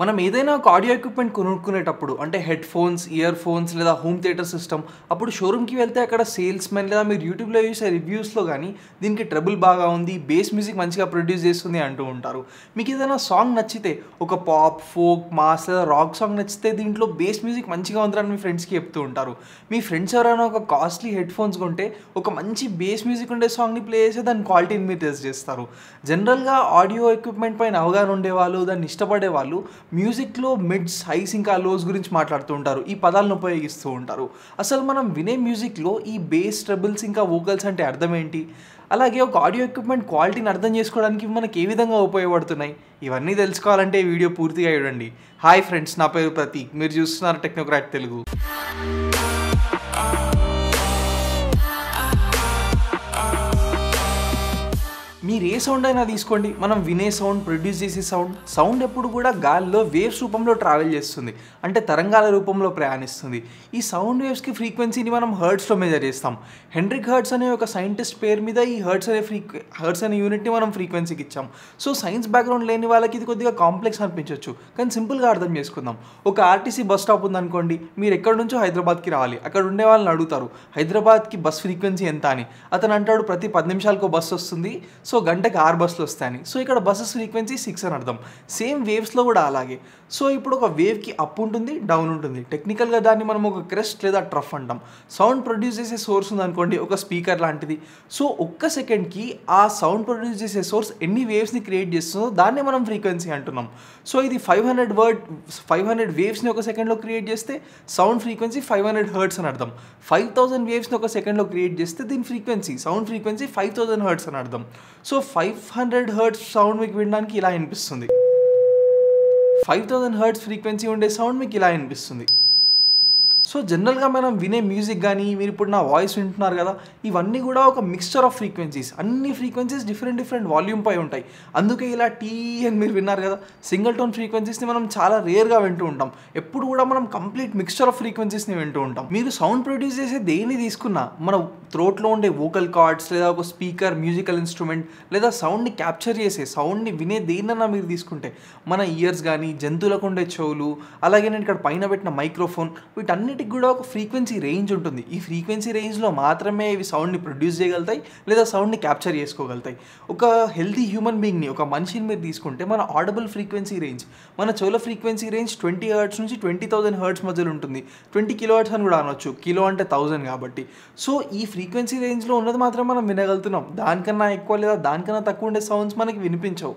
మనం ఏదైనా ఒక ఆడియో ఎక్విప్మెంట్ కొనుక్కునేటప్పుడు అంటే హెడ్ ఫోన్స్ ఇయర్ ఫోన్స్ లేదా హోమ్ థియేటర్ సిస్టమ్ అప్పుడు షోరూమ్కి వెళ్తే అక్కడ సేల్స్ మెన్ లేదా మీరు యూట్యూబ్లో చూసే రివ్యూస్లో కానీ దీనికి ట్రబుల్ బాగా ఉంది బేస్ మ్యూజిక్ మంచిగా ప్రొడ్యూస్ చేస్తుంది అంటూ ఉంటారు మీకు ఏదైనా సాంగ్ నచ్చితే ఒక పాప్ ఫోక్ మాస్ లేదా రాక్ సాంగ్ నచ్చితే దీంట్లో బేస్ మ్యూజిక్ మంచిగా ఉందని మీ ఫ్రెండ్స్కి చెప్తూ ఉంటారు మీ ఫ్రెండ్స్ ఎవరైనా ఒక కాస్ట్లీ హెడ్ ఫోన్స్ కొంటే ఒక మంచి బేస్ మ్యూజిక్ ఉండే సాంగ్ని ప్లే చేస్తే దాని క్వాలిటీని మీరు టెస్ట్ చేస్తారు జనరల్గా ఆడియో ఎక్విప్మెంట్ పైన అవగాహన ఉండేవాళ్ళు దాన్ని ఇష్టపడేవాళ్ళు మ్యూజిక్లో మిడ్స్ హైస్ ఇంకా లోస్ గురించి మాట్లాడుతూ ఉంటారు ఈ పదాలను ఉపయోగిస్తూ ఉంటారు అసలు మనం వినే మ్యూజిక్లో ఈ బేస్ ట్రబుల్స్ ఇంకా వోకల్స్ అంటే అర్థం ఏంటి అలాగే ఒక ఆడియో ఎక్విప్మెంట్ క్వాలిటీని అర్థం చేసుకోవడానికి మనకి ఏ విధంగా ఉపయోగపడుతున్నాయి ఇవన్నీ తెలుసుకోవాలంటే వీడియో పూర్తిగా చూడండి హాయ్ ఫ్రెండ్స్ నా పేరు ప్రతీక్ మీరు చూస్తున్నారు టెక్నోక్రాట్ తెలుగు మీరు ఏ సౌండ్ అయినా తీసుకోండి మనం వినే సౌండ్ ప్రొడ్యూస్ చేసే సౌండ్ సౌండ్ ఎప్పుడు కూడా గాలిలో వేవ్స్ రూపంలో ట్రావెల్ చేస్తుంది అంటే తరంగాల రూపంలో ప్రయాణిస్తుంది ఈ సౌండ్ వేవ్స్కి ఫ్రీక్వెన్సీని మనం హర్ట్స్లో మెజర్ చేస్తాం హెండ్రిక్ హర్ట్స్ అనే ఒక సైంటిస్ట్ పేరు మీద ఈ హర్ట్స్ అనే ఫ్రీక్వె హర్ట్స్ అనే యూనిట్ని మనం ఫ్రీక్వెన్సీకి ఇచ్చాం సో సైన్స్ బ్యాక్గ్రౌండ్ లేని వాళ్ళకి ఇది కొద్దిగా కాంప్లెక్స్ అనిపించవచ్చు కానీ సింపుల్గా అర్థం చేసుకుందాం ఒక ఆర్టీసీ బస్ స్టాప్ ఉందనుకోండి మీరు ఎక్కడి నుంచో హైదరాబాద్కి రావాలి అక్కడ ఉండే వాళ్ళని అడుగుతారు హైదరాబాద్కి బస్ ఫ్రీక్వెన్సీ ఎంత అని అతను అంటాడు ప్రతి పది నిమిషాలకు బస్సు వస్తుంది సో గంటకి ఆరు బస్సులు వస్తాయని సో ఇక్కడ బస్సెస్ ఫ్రీక్వెన్సీ సిక్స్ అని అర్థం సేమ్ వేవ్స్లో కూడా అలాగే సో ఇప్పుడు ఒక వేవ్కి అప్ ఉంటుంది డౌన్ ఉంటుంది టెక్నికల్గా దాన్ని మనం ఒక క్రెస్ట్ లేదా ట్రఫ్ అంటాం సౌండ్ ప్రొడ్యూస్ చేసే సోర్స్ ఉందనుకోండి ఒక స్పీకర్ లాంటిది సో ఒక్క సెకండ్కి ఆ సౌండ్ ప్రొడ్యూస్ చేసే సోర్స్ ఎన్ని వేవ్స్ని క్రియేట్ చేస్తుందో దాన్నే మనం ఫ్రీక్వెన్సీ అంటున్నాం సో ఇది five hundred word five hundred వేవ్స్ని ఒక సెకండ్లో క్రియేట్ చేస్తే sound frequency five hundred hertz అని అర్థం ఫైవ్ థౌసండ్ వేవ్స్ని ఒక సెకండ్లో క్రియేట్ చేస్తే దీని frequency sound frequency five thousand hertz అని అర్థం so five hundred hertz sound మీకు వినడానికి ఇలా అనిపిస్తుంది ఫైవ్ థౌజండ్ హర్ట్స్ ఫ్రీక్వెన్సీ ఉండే సౌండ్ మీకు ఇలా అనిపిస్తుంది సో జనరల్గా మనం వినే మ్యూజిక్ కానీ మీరు ఇప్పుడు నా వాయిస్ వింటున్నారు కదా ఇవన్నీ కూడా ఒక మిక్స్చర్ ఆఫ్ ఫ్రీక్వెన్సీస్ అన్ని ఫ్రీక్వెన్సీస్ డిఫరెంట్ డిఫరెంట్ వాల్యూమ్ పై ఉంటాయి అందుకే ఇలా టీ అని మీరు విన్నారు కదా సింగిల్ టోన్ ఫ్రీక్వెన్సీస్ని మనం చాలా రేర్గా వింటూ ఉంటాం ఎప్పుడు కూడా మనం కంప్లీట్ మిక్స్చర్ ఆఫ్ ఫ్రీక్వెన్సీస్ని వింటూ ఉంటాం మీరు సౌండ్ ప్రొడ్యూస్ చేసే దేన్ని తీసుకున్నా మన త్రోట్లో ఉండే వోకల్ కార్డ్స్ లేదా ఒక స్పీకర్ మ్యూజికల్ ఇన్స్ట్రుమెంట్ లేదా సౌండ్ని క్యాప్చర్ చేసే సౌండ్ని వినే దేన్నన్నా మీరు తీసుకుంటే మన ఇయర్స్ కానీ జంతువులకు ఉండే చెవులు అలాగే నేను ఇక్కడ పైన పెట్టిన మైక్రోఫోన్ వీటన్నిటి వీటికి కూడా ఒక ఫ్రీక్వెన్సీ రేంజ్ ఉంటుంది ఈ ఫ్రీక్వెన్సీ రేంజ్లో మాత్రమే ఇవి సౌండ్ని ప్రొడ్యూస్ చేయగలుగుతాయి లేదా సౌండ్ని క్యాప్చర్ చేసుకోగలుగుతాయి ఒక హెల్దీ హ్యూమన్ బీయింగ్ని ఒక మనిషిని మీరు తీసుకుంటే మన ఆడబుల్ ఫ్రీక్వెన్సీ రేంజ్ మన చెవుల ఫ్రీక్వెన్సీ రేంజ్ ట్వంటీ హర్ట్స్ నుంచి ట్వంటీ థౌసండ్ హర్ట్స్ మధ్యలో ఉంటుంది ట్వంటీ కిలో హర్ట్స్ అని కూడా అనొచ్చు కిలో అంటే థౌజండ్ కాబట్టి సో ఈ ఫ్రీక్వెన్సీ రేంజ్లో ఉన్నది మాత్రం మనం వినగలుగుతున్నాం దానికన్నా ఎక్కువ లేదా దానికన్నా తక్కువ ఉండే సౌండ్స్ మనకి వినిపించవు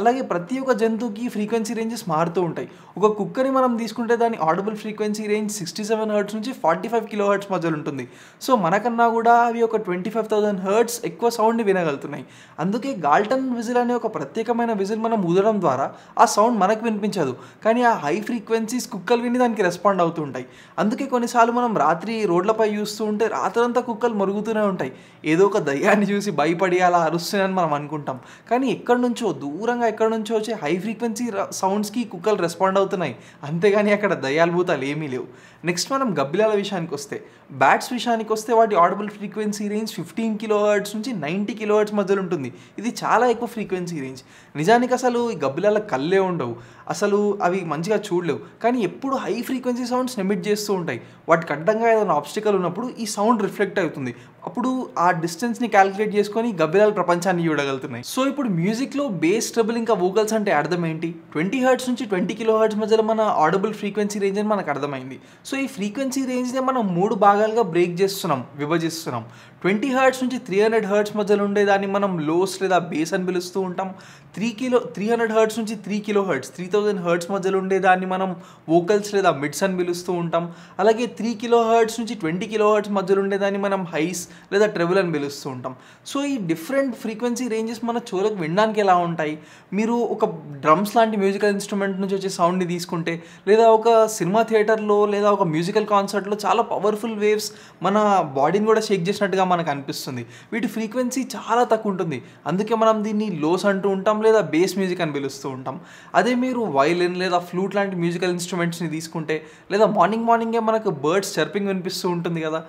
అలాగే ప్రతి ఒక్క జంతువుకి ఫ్రీక్వెన్సీ రేంజెస్ మారుతూ ఉంటాయి ఒక కుక్కని మనం తీసుకుంటే దాని audible frequency range sixty sixty seven hertz నుంచి ఫార్టీ ఫైవ్ కిలో హర్ట్స్ మధ్యలో ఉంటుంది సో మనకన్నా కూడా అవి ఒక ట్వంటీ ఫైవ్ థౌసండ్ హర్ట్స్ ఎక్కువ సౌండ్ వినగలుగుతున్నాయి అందుకే గాల్టన్ విజిల్ అనే ఒక ప్రత్యేకమైన విజిల్ మనం ఊదడం ద్వారా ఆ సౌండ్ మనకు వినిపించదు కానీ ఆ హై ఫ్రీక్వెన్సీస్ కుక్కలు విని దానికి రెస్పాండ్ అవుతూ ఉంటాయి అందుకే కొన్నిసార్లు మనం రాత్రి రోడ్లపై చూస్తూ ఉంటే రాత్రంతా కుక్కలు మరుగుతూనే ఉంటాయి ఏదో ఒక దయ్యాన్ని చూసి భయపడి అలా అరుస్తున్నాయని మనం అనుకుంటాం కానీ ఎక్కడి నుంచో దూరంగా ఎక్కడి నుంచో వచ్చే హై ఫ్రీక్వెన్సీ సౌండ్స్కి కుక్కలు రెస్పాండ్ అవుతున్నాయి అంతేగాని అక్కడ దయ్యాలు భూతాలు ఏమీ లేవు నెక్స్ట్ మనం గబ్బిలాల విషయానికి వస్తే బ్యాట్స్ విషయానికి వస్తే వాటి audible frequency range fifteen kilo hertz నుంచి నైంటీ కిలో హర్ట్స్ మధ్యలో ఉంటుంది ఇది చాలా ఎక్కువ ఫ్రీక్వెన్సీ రేంజ్ నిజానికి అసలు ఈ గబ్బిలాల కళ్ళే ఉండవు అసలు అవి మంచిగా చూడలేవు కానీ ఎప్పుడు హై ఫ్రీక్వెన్సీ సౌండ్స్ ఎమిట్ చేస్తూ ఉంటాయి వాటికి అడ్డంగా ఏదైనా ఆబ్స్టికల్ ఉన్నప్పుడు ఈ సౌండ్ రిఫ్లెక్ట్ అవుతుంది అప్పుడు ఆ డిస్టెన్స్ని క్యాలిక్యులేట్ చేసుకొని గబ్బిలాల ప్రపంచాన్ని చూడగలుగుతున్నాయి సో ఇప్పుడు మ్యూజిక్లో బేస్ ట్రబుల్ ఇంకా వోకల్స్ అంటే అర్థమేంటి ట్వంటీ హర్ట్స్ నుంచి ట్వంటీ కిలో హర్ట్స్ మధ్యలో మన ఆడబుల్ ఫ్రీక్వెన్సీ రేంజ్ అని మనకు అర్థమైంది సో ఈ ఫ్రీక్వెన్సీ రేంజ్నే మనం మూడు భాగాలుగా బ్రేక్ చేస్తున్నాం విభజిస్తున్నాం ట్వంటీ హర్ట్స్ నుంచి త్రీ హండ్రెడ్ హర్ట్స్ మధ్యలో ఉండేదాన్ని మనం లోస్ లేదా బేస్ అని పిలుస్తూ ఉంటాం three kilo three hundred hertz నుంచి three kilo hertz three thousand hertz మధ్యలో ఉండేదాన్ని మనం వోకల్స్ లేదా మిడ్స్ అని పిలుస్తూ ఉంటాం అలాగే త్రీ కిలో హర్ట్స్ నుంచి ట్వంటీ కిలో హర్ట్స్ మధ్యలో ఉండేదాన్ని మనం హైస్ లేదా ట్రెబుల్ అని పిలుస్తూ ఉంటాం సో ఈ డిఫరెంట్ ఫ్రీక్వెన్సీ రేంజెస్ మన చోరకు వినడానికి ఎలా ఉంటాయి మీరు ఒక డ్రమ్స్ లాంటి మ్యూజికల్ ఇన్స్ట్రుమెంట్ నుంచి వచ్చే సౌండ్ని తీసుకుంటే లేదా ఒక సినిమా థియేటర్లో లేదా ఒక మ్యూజికల్ కాన్సర్ట్లో చాలా పవర్ఫుల్ వేవ్స్ మన బాడీని కూడా షేక్ చేసినట్టుగా మనకు అనిపిస్తుంది వీటి ఫ్రీక్వెన్సీ చాలా తక్కువ ఉంటుంది అందుకే మనం దీన్ని లోస్ అంటూ ఉంటాం లేదా బేస్ మ్యూజిక్ అని పిలుస్తూ ఉంటాం అదే మీరు వైలిన్ లేదా ఫ్లూట్ లాంటి మ్యూజికల్ ఇన్స్ట్రుమెంట్స్ని తీసుకుంటే లేదా మార్నింగ్ మార్నింగే మనకు బర్డ్స్ చర్పింగ్ వినిపిస్తూ ఉంటుంది కదా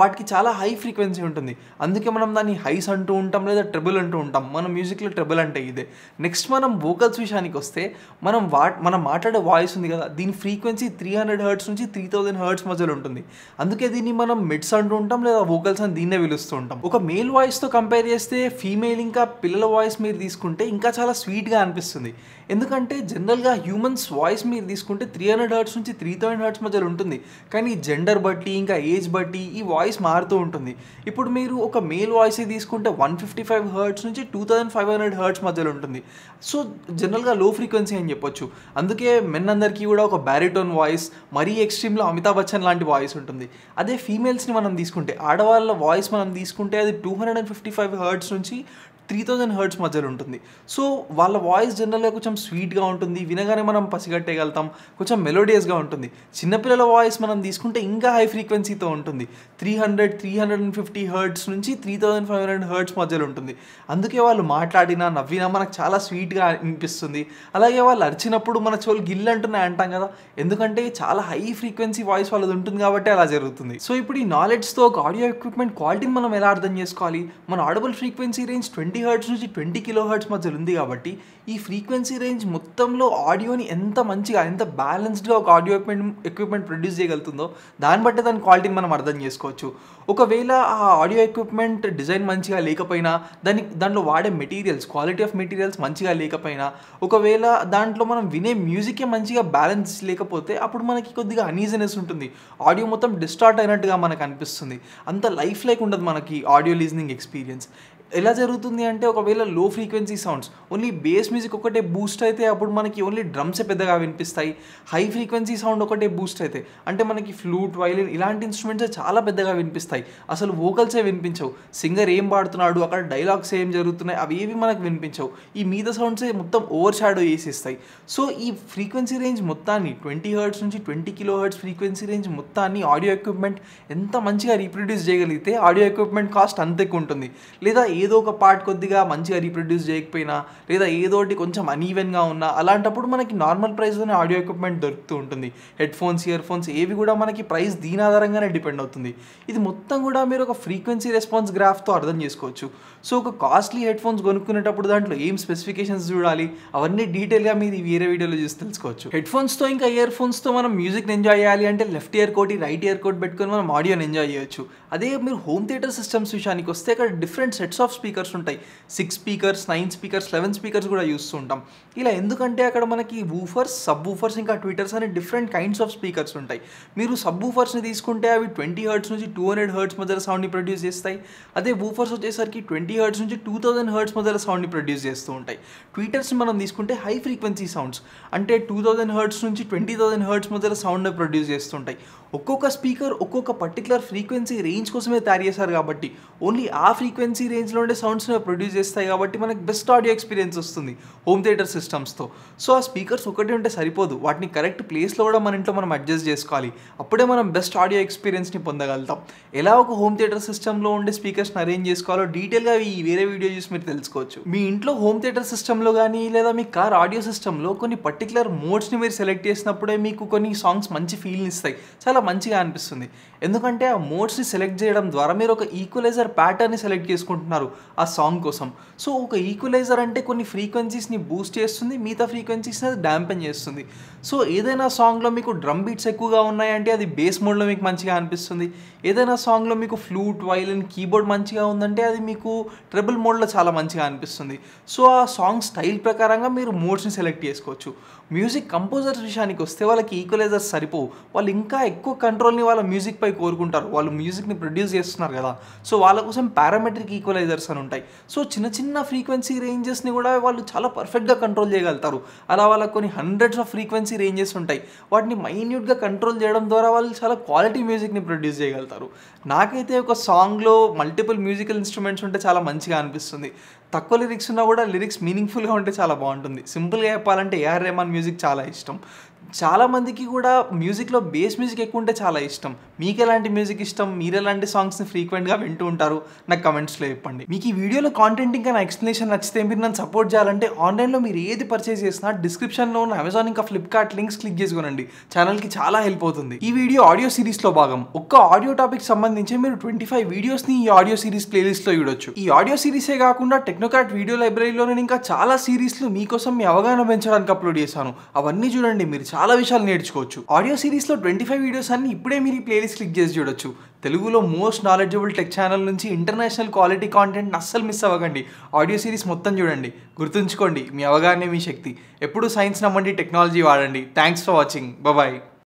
వాటికి చాలా హై ఫ్రీక్వెన్సీ ఉంటుంది అందుకే మనం దాన్ని హైస్ అంటూ ఉంటాం లేదా ట్రిబుల్ అంటూ ఉంటాం మన మ్యూజిక్లో ట్రిబుల్ అంటే ఇదే నెక్స్ట్ మనం వోకల్స్ విషయానికి వస్తే మనం వా మనం మాట్లాడే వాయిస్ ఉంది కదా దీని ఫ్రీక్వెన్సీ త్రీ హండ్రెడ్ హర్ట్స్ నుంచి త్రీ థౌజండ్ హర్ట్స్ మధ్యలో ఉంటుంది అందుకే దీన్ని మనం మిడ్స్ అంటూ ఉంటాం లేదా వోకల్స్ అని దీన్నే పిలుస్తూ ఉంటాం ఒక మేల్ వాయిస్తో కంపేర్ చేస్తే ఫీమేల్ ఇంకా పిల్లల వాయిస్ మీరు తీసుకుంటే ఇంకా చాలా స్వీట్గా అనిపిస్తుంది ఎందుకంటే జనరల్గా హ్యూమన్స్ వాయిస్ మీరు తీసుకుంటే త్రీ హండ్రెడ్ హార్ట్స్ నుంచి త్రీ థౌజండ్ హార్ట్స్ మధ్యలో ఉంటుంది కానీ జెండర్ బట్టి ఇంకా ఏజ్ బట్టి ఈ వాయిస్ మారుతూ ఉంటుంది ఇప్పుడు మీరు ఒక మేల్ వాయిస్ తీసుకుంటే వన్ ఫిఫ్టీ ఫైవ్ హర్ట్స్ నుంచి two thousand five hundred hertz మధ్యలో ఉంటుంది సో జనరల్గా లో ఫ్రీక్వెన్సీ అని చెప్పొచ్చు అందుకే మెన్ అందరికీ కూడా ఒక బ్యారిటోన్ వాయిస్ మరీ ఎక్స్ట్రీమ్లో అమితాబ్ బచ్చన్ లాంటి వాయిస్ ఉంటుంది అదే ఫీమేల్స్ని మనం తీసుకుంటే ఆడవాళ్ళ వాయిస్ మనం తీసుకుంటే అది two hundred and fifty five hertz నుంచి త్రీ థౌజండ్ హర్ట్స్ మధ్యలో ఉంటుంది సో వాళ్ళ వాయిస్ జనరల్గా కొంచెం స్వీట్గా ఉంటుంది వినగానే మనం పసిగట్టేయగలుగుతాం కొంచెం మెలోడియస్గా ఉంటుంది చిన్నపిల్లల వాయిస్ మనం తీసుకుంటే ఇంకా హై ఫ్రీక్వెన్సీతో ఉంటుంది three hundred three hundred and fifty hertz నుంచి three thousand five hundred hertz మధ్యలో ఉంటుంది అందుకే వాళ్ళు మాట్లాడినా నవ్వినా మనకు చాలా స్వీట్గా అనిపిస్తుంది అలాగే వాళ్ళు అరిచినప్పుడు మన చెవులు గిల్లు అంటున్నాయి అంటాం కదా ఎందుకంటే చాలా హై ఫ్రీక్వెన్సీ వాయిస్ వాళ్ళది ఉంటుంది కాబట్టి అలా జరుగుతుంది సో ఇప్పుడు ఈ నాలెడ్జ్తో ఒక ఆడియో ఎక్విప్మెంట్ క్వాలిటీని మనం ఎలా అర్థం చేసుకోవాలి మన audible frequency range twenty twenty hertz నుంచి ట్వంటీ కిలో హర్ట్స్ మధ్యలో ఉంది కాబట్టి ఈ ఫ్రీక్వెన్సీ రేంజ్ మొత్తంలో ఆడియోని ఎంత మంచిగా ఎంత బ్యాలెన్స్డ్గా ఒక ఆడియో ఎక్విప్మెంట్ ఎక్విప్మెంట్ ప్రొడ్యూస్ చేయగలుగుతుందో దాన్ని బట్టి దాని క్వాలిటీని మనం అర్థం చేసుకోవచ్చు ఒకవేళ ఆ ఆడియో ఎక్విప్మెంట్ డిజైన్ మంచిగా లేకపోయినా దాని దాంట్లో వాడే మెటీరియల్స్ క్వాలిటీ ఆఫ్ మెటీరియల్స్ మంచిగా లేకపోయినా ఒకవేళ దాంట్లో మనం వినే మ్యూజికే మంచిగా బ్యాలెన్స్ లేకపోతే అప్పుడు మనకి కొద్దిగా అనీజనెస్ ఉంటుంది ఆడియో మొత్తం డిస్టార్ట్ అయినట్టుగా మనకు అనిపిస్తుంది అంత లైఫ్ లైక్ ఉండదు మనకి ఆడియో లీజనింగ్ ఎక్స్పీరియన్స్ ఎలా జరుగుతుంది అంటే ఒకవేళ low frequency sounds only bass music ఒకటే బూస్ట్ అయితే అప్పుడు మనకి ఓన్లీ డ్రమ్సే పెద్దగా వినిపిస్తాయి హై ఫ్రీక్వెన్సీ సౌండ్ ఒకటే బూస్ట్ అయితే అంటే మనకి ఫ్లూట్ వైలిన్ ఇలాంటి ఇన్స్ట్రుమెంట్స్ చాలా పెద్దగా వినిపిస్తాయి అసలు వోకల్సే వినిపించవు సింగర్ ఏం పాడుతున్నాడు అక్కడ డైలాగ్స్ ఏం జరుగుతున్నాయి అవి ఏవి మనకు వినిపించవు ఈ మిగతా సౌండ్సే మొత్తం ఓవర్ షాడో వేసేస్తాయి సో ఈ ఫ్రీక్వెన్సీ రేంజ్ మొత్తాన్ని ట్వంటీ హర్ట్స్ నుంచి twenty kilo hertz frequency range మొత్తాన్ని ఆడియో ఎక్విప్మెంట్ ఎంత మంచిగా రీప్రొడ్యూస్ చేయగలిగితే ఆడియో ఎక్విప్మెంట్ కాస్ట్ అంత ఎక్కువ ఉంటుంది లేదా ఏదో ఒక పార్ట్ కొద్దిగా మంచిగా రీప్రొడ్యూస్ చేయకపోయినా లేదా ఏదోటి కొంచెం అనీవెన్గా ఉన్నా అలాంటప్పుడు మనకి నార్మల్ ప్రైస్లోనే ఆడియో ఎక్విప్మెంట్ దొరుకుతూ ఉంటుంది హెడ్ ఫోన్స్ ఇయర్ ఫోన్స్ ఏవి కూడా మనకి ప్రైస్ దీని ఆధారంగానే డిపెండ్ అవుతుంది ఇది మొత్తం కూడా మీరు ఒక ఫ్రీక్వెన్సీ రెస్పాన్స్ గ్రాఫ్తో అర్థం చేసుకోవచ్చు సో ఒక కాస్ట్లీ హెడ్ ఫోన్స్ కొనుక్కునేటప్పుడు దాంట్లో ఏం స్పెసిఫికేషన్స్ చూడాలి అవన్నీ డీటెయిల్గా మీరు వేరే వీడియోలో చూసి తెలుసుకోవచ్చు హెడ్ ఫోన్స్తో ఇంకా ఇయర్ ఫోన్స్తో మనం మ్యూజిక్ని ఎంజాయ్ చేయాలి అంటే లెఫ్ట్ ఇయర్ కోటి రైట్ ఇయర్ కోట్ పెట్టుకొని మనం ఆడియోని ఎంజాయ్ చేయొచ్చు అదే మీరు హోమ్ థియేటర్ సిస్టమ్స్ విషయానికి వస్తే ఇక్కడ different sets of of speakers ఉంటాయి six speakers nine speakers eleven speakers కూడా చూస్తుంటాం ఇలా ఎందుకంటే అక్కడ మనకి వూఫర్స్ సబ్ వూఫర్స్ ఇంకా ట్విటర్స్ అనే డిఫరెంట్ కైండ్స్ ఆఫ్ స్పీకర్స్ ఉంటాయి మీరు సబ్ వూఫర్స్ని తీసుకుంటే అవి ట్వంటీ హర్ట్స్ నుంచి టూ హండ్రెడ్ హర్ట్స్ మధ్య సౌండ్ని ప్రొడ్యూస్ చేస్తాయి అదే వూఫర్స్ వచ్చేసరికి ట్వంటీ హర్ట్స్ నుంచి టూ థౌసండ్ హర్ట్స్ మధ్య సౌండ్ని ప్రొడ్యూస్ చేస్తూ ఉంటాయి ట్విటర్స్ని మనం తీసుకుంటే హై ఫ్రీక్వెన్సీ సౌండ్స్ అంటే టూ థౌసండ్ హర్ట్స్ నుంచి ట్వంటీ థౌసండ్ హర్ట్స్ మధ్యలో సౌండ్ని ప్రొడ్యూస్ చేస్తుంటాయి ఒక్కొక్క స్పీకర్ ఒక్కొక్క పర్టికులర్ ఫ్రీక్వెన్సీ రేంజ్ కోసమే తయారు చేశారు కాబట్టి ఓన్లీ ఆ ఫ్రీక్వెన్సీ రేంజ్లో ఉండే సౌండ్స్ని ప్రొడ్యూస్ చేస్తాయి కాబట్టి మనకి బెస్ట్ ఆడియో ఎక్స్పీరియన్స్ వస్తుంది హోమ్ థియేటర్ సిస్టమ్స్తో సో ఆ స్పీకర్స్ ఒకటి ఉంటే సరిపోదు వాటిని కరెక్ట్ ప్లేస్లో కూడా మన ఇంట్లో మనం అడ్జస్ట్ చేసుకోవాలి అప్పుడే మనం బెస్ట్ ఆడియో ఎక్స్పీరియన్స్ని పొందగలుగుతాం ఎలా ఒక హోమ్ థియేటర్ సిస్టంలో ఉండే స్పీకర్స్ని అరేంజ్ చేసుకోవాలో డీటెయిల్గా ఈ వేరే వీడియో చూసి మీరు తెలుసుకోవచ్చు మీ ఇంట్లో హోమ్ థియేటర్ సిస్టంలో కానీ లేదా మీ కార్ ఆడియో సిస్టంలో కొన్ని పర్టికులర్ మోడ్స్ని మీరు సెలెక్ట్ చేసినప్పుడే మీకు కొన్ని సాంగ్స్ మంచి ఫీల్ని ఇస్తాయి చాలా మంచిగా అనిపిస్తుంది ఎందుకంటే ఆ మోడ్స్ని సెలెక్ట్ చేయడం ద్వారా మీరు ఒక ఈక్వలైజర్ ప్యాటర్న్ని సెలెక్ట్ చేసుకుంటున్నారు ఉన్నారు ఆ సాంగ్ కోసం సో ఒక ఈక్వలైజర్ అంటే కొన్ని ఫ్రీక్వెన్సీస్ని బూస్ట్ చేస్తుంది మిగతా ఫ్రీక్వెన్సీస్ని అది డ్యాంపెన్ చేస్తుంది సో ఏదైనా సాంగ్లో మీకు డ్రమ్ బీట్స్ ఎక్కువగా ఉన్నాయంటే అది బేస్ మోడ్లో మీకు మంచిగా అనిపిస్తుంది ఏదైనా సాంగ్లో మీకు ఫ్లూట్ వైలిన్ కీబోర్డ్ మంచిగా ఉందంటే అది మీకు ట్రిబుల్ మోడ్లో చాలా మంచిగా అనిపిస్తుంది సో ఆ సాంగ్ స్టైల్ ప్రకారంగా మీరు మోడ్స్ని సెలెక్ట్ చేసుకోవచ్చు మ్యూజిక్ కంపోజర్స్ విషయానికి వస్తే వాళ్ళకి ఈక్వలైజర్స్ సరిపోవు వాళ్ళు ఇంకా ఎక్కువ కంట్రోల్ని వాళ్ళ మ్యూజిక్పై కోరుకుంటారు వాళ్ళు మ్యూజిక్ని ప్రొడ్యూస్ చేస్తున్నారు కదా సో వాళ్ళ కోసం పారామెట్రిక్ ఈక్వలైజర్స్ అని ఉంటాయి సో చిన్న చిన్న ఫ్రీక్వెన్సీ రేంజెస్ని కూడా వాళ్ళు చాలా పర్ఫెక్ట్గా కంట్రోల్ చేయగలుగుతారు అలా వాళ్ళకి కొన్ని హండ్రెడ్స్ ఆఫ్ ఫ్రీక్వెన్సీ రేంజెస్ ఉంటాయి వాటిని మైన్యూట్గా కంట్రోల్ చేయడం ద్వారా వాళ్ళు చాలా క్వాలిటీ మ్యూజిక్ని ప్రొడ్యూస్ చేయగలుగుతారు నాకైతే ఒక సాంగ్లో మల్టిపుల్ మ్యూజికల్ ఇన్స్ట్రుమెంట్స్ ఉంటే చాలా మంచిగా అనిపిస్తుంది తక్కువ లిరిక్స్ ఉన్నా కూడా లిరిక్స్ మీనింగ్ఫుల్గా ఉంటే చాలా బాగుంటుంది సింపుల్గా చెప్పాలంటే ఏఆర్ రెహమాన్ మ్యూజిక్ చాలా ఇష్టం చాలామందికి కూడా మ్యూజిక్లో బేస్ మ్యూజిక్ ఎక్కువ ఉంటే చాలా ఇష్టం మీకు ఎలాంటి మ్యూజిక్ ఇష్టం మీరు ఎలాంటి సాంగ్స్ని ఫ్రీక్వెంట్గా వింటూ ఉంటారు నాకు కమెంట్స్లో చెప్పండి మీకు ఈ వీడియోలో కాంటెంట్ ఇంకా నా ఎక్స్ప్లెనేషన్ నచ్చితే మీరు నన్ను సపోర్ట్ చేయాలంటే ఆన్లైన్లో మీరు ఏది పర్చేస్ చేసినా డిస్క్రిప్షన్లో ఉన్న అమెజాన్ ఇంకా ఫ్లిప్కార్ట్ లింక్స్ క్లిక్ చేసుకోనండి ఛానల్కి చాలా హెల్ప్ అవుతుంది ఈ వీడియో ఆడియో సిరీస్లో భాగం ఒక్క ఆడియో టాపిక్ సంబంధించి మీరు ట్వంటీ ఫైవ్ వీడియోస్ని ఈ ఆడియో సిరీస్ ప్లేలిస్ట్లో చూడొచ్చు ఈ ఆడియో సిరీసే కాకుండా టెక్నోకాట్ వీడియో లైబ్రరీలో నేను ఇంకా చాలా సిరీస్లు మీకోసం మీ అవగాహన పెంచడానికి అప్లోడ్ చేశాను అవన్నీ చూడండి మీరు చాలా విషయాలు నేర్చుకోవచ్చు ఆడియో లో ట్వంటీ ఫైవ్ వీడియోస్ అన్ని ఇప్పుడే మీరు ఈ ప్లేలిస్ట్ క్లిక్ చేసి చూడొచ్చు తెలుగులో మోస్ట్ నాలెడ్జబుల్ టెక్ ఛానల్ నుంచి ఇంటర్నేషనల్ క్వాలిటీ కాంటెంట్ అస్సలు మిస్ అవ్వకండి ఆడియో సిరీస్ మొత్తం చూడండి గుర్తుంచుకోండి మీ అవగాహనే మీ శక్తి ఎప్పుడు సైన్స్ నమ్మండి టెక్నాలజీ వాడండి థ్యాంక్స్ ఫర్ వాచింగ్ బాయ్